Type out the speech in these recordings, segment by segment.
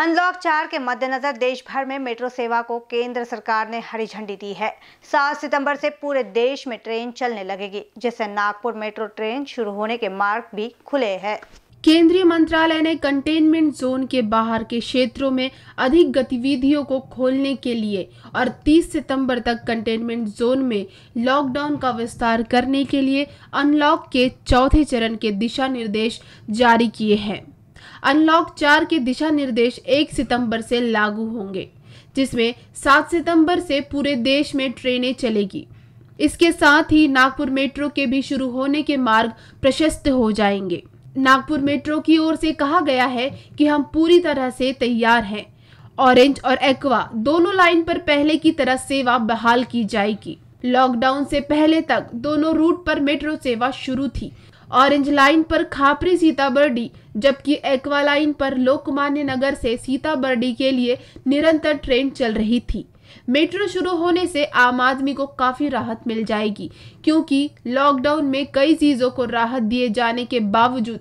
unlock चार के मद्देनजर देश भर में मेट्रो सेवा को केंद्र सरकार ने हरी झंडी दी है सात सितंबर से पूरे देश में ट्रेन चलने लगेगी जिससे नागपुर मेट्रो ट्रेन शुरू होने के मार्ग भी खुले हैं केंद्रीय मंत्रालय ने कंटेनमेंट जोन के बाहर के क्षेत्रों में अधिक गतिविधियों को खोलने के लिए और 30 सितंबर तक कंटेनमेंट जोन में लॉकडाउन का विस्तार करने के लिए अनलॉक के चौथे चरण के दिशा निर्देश जारी किए हैं अनलॉक चार के दिशा निर्देश एक सितंबर से लागू होंगे जिसमें सात सितंबर से पूरे देश में ट्रेनें चलेगी इसके साथ ही नागपुर मेट्रो के भी शुरू होने के मार्ग प्रशस्त हो जाएंगे नागपुर मेट्रो की ओर से कहा गया है कि हम पूरी तरह से तैयार हैं ऑरेंज और एक्वा दोनों लाइन पर पहले की तरह सेवा बहाल की जाएगी लॉकडाउन से पहले तक दोनों रूट पर मेट्रो सेवा शुरू थी ऑरेंज लाइन पर खापरी सीताबर्डी जबकि एक्वा लाइन पर लोकमान्य नगर से सीताबर्डी के लिए निरंतर ट्रेन चल रही थी मेट्रो शुरू होने से आम आदमी को काफ़ी राहत मिल जाएगी क्योंकि लॉकडाउन में कई चीज़ों को राहत दिए जाने के बावजूद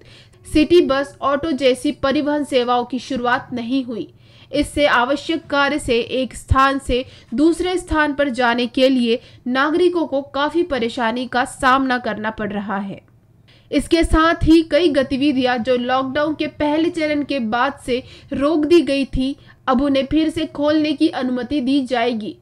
सिटी बस ऑटो जैसी परिवहन सेवाओं की शुरुआत नहीं हुई इससे आवश्यक कार्य से एक स्थान से दूसरे स्थान पर जाने के लिए नागरिकों को काफ़ी परेशानी का सामना करना पड़ रहा है इसके साथ ही कई गतिविधियां जो लॉकडाउन के पहले चरण के बाद से रोक दी गई थी अब उन्हें फिर से खोलने की अनुमति दी जाएगी